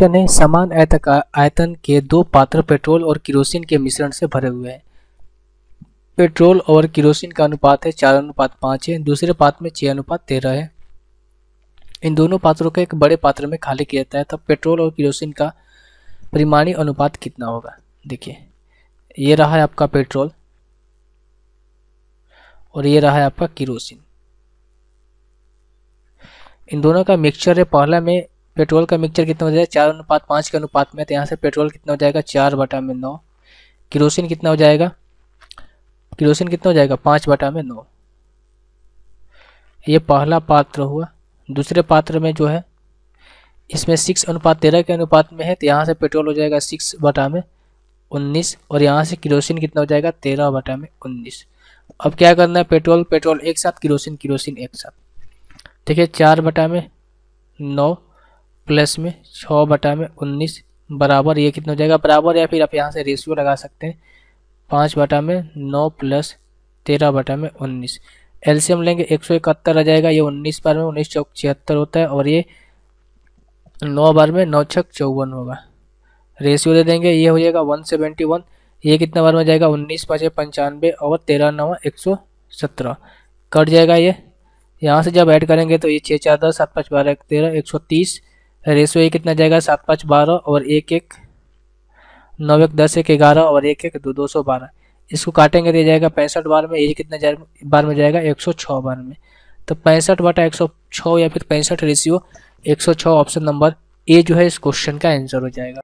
reaction है समान आयतन के दो पात्र पेट्रोल और किरोसिन के मिश्रण से भरे हुए हैं पेट्रोल और किरोसिन का अनुपात है चार अनुपात पाँच है दूसरे पात्र में छः अनुपात तेरह है इन दोनों पात्रों को एक बड़े पात्र में खाली किया जाता है तब पेट्रोल और किरोसिन का परिमाणी अनुपात कितना होगा देखिए ये रहा है आपका पेट्रोल और ये रहा है आपका किरोसिन इन दोनों का मिक्सचर है पहला में पेट्रोल का मिक्सचर कितना हो जाएगा चार अनुपात पाँच के अनुपात में तो यहाँ से पेट्रोल कितना हो जाएगा चार बटा में नौ किरोसिन कितना हो जाएगा किरोसिन कितना हो जाएगा पाँच बटा में नौ ये पहला पात्र हुआ दूसरे पात्र में जो है इसमें सिक्स अनुपात तेरह के अनुपात में है तो यहाँ से पेट्रोल हो जाएगा सिक्स बटा में उन्नीस और यहाँ से किरोसिन कितना हो जाएगा तेरह बटा में उन्नीस अब क्या करना है पेट्रोल पेट्रोल एक साथ किरोसिन किरोसिन एक साथ ठीक है चार बटा में नौ प्लस में छः बटा में उन्नीस बराबर ये कितना हो जाएगा बराबर या फिर आप यहाँ से रेशियो लगा सकते हैं पाँच बटा में नौ प्लस तेरह बटा में उन्नीस एलसीएम लेंगे एक सौ इकहत्तर आ जाएगा ये उन्नीस बार में उन्नीस चौक छिहत्तर होता है और ये नौ बार में नौ छक चौवन होगा रेशियो दे देंगे ये हो जाएगा वन सेवेंटी वन ये कितना बार में जाएगा उन्नीस पाँच पंचानवे और तेरह नवा एक सौ सत्रह कट जाएगा ये यहाँ से जब ऐड करेंगे तो ये छः चार दस सात पाँच बारह तेरह एक सौ तीस रेशो एक कितना जाएगा सात पाँच बारह और एक एक नौ एक दस एक ग्यारह और एक एक दो दो सौ बारह इसको काटेंगे दिया तो जाएगा पैंसठ बार में ये कितना बार में जाएगा एक सौ छः बार में तो पैंसठ बटा एक सौ छः या फिर पैंसठ रेशियो एक सौ छः ऑप्शन नंबर ए जो है इस क्वेश्चन का आंसर हो जाएगा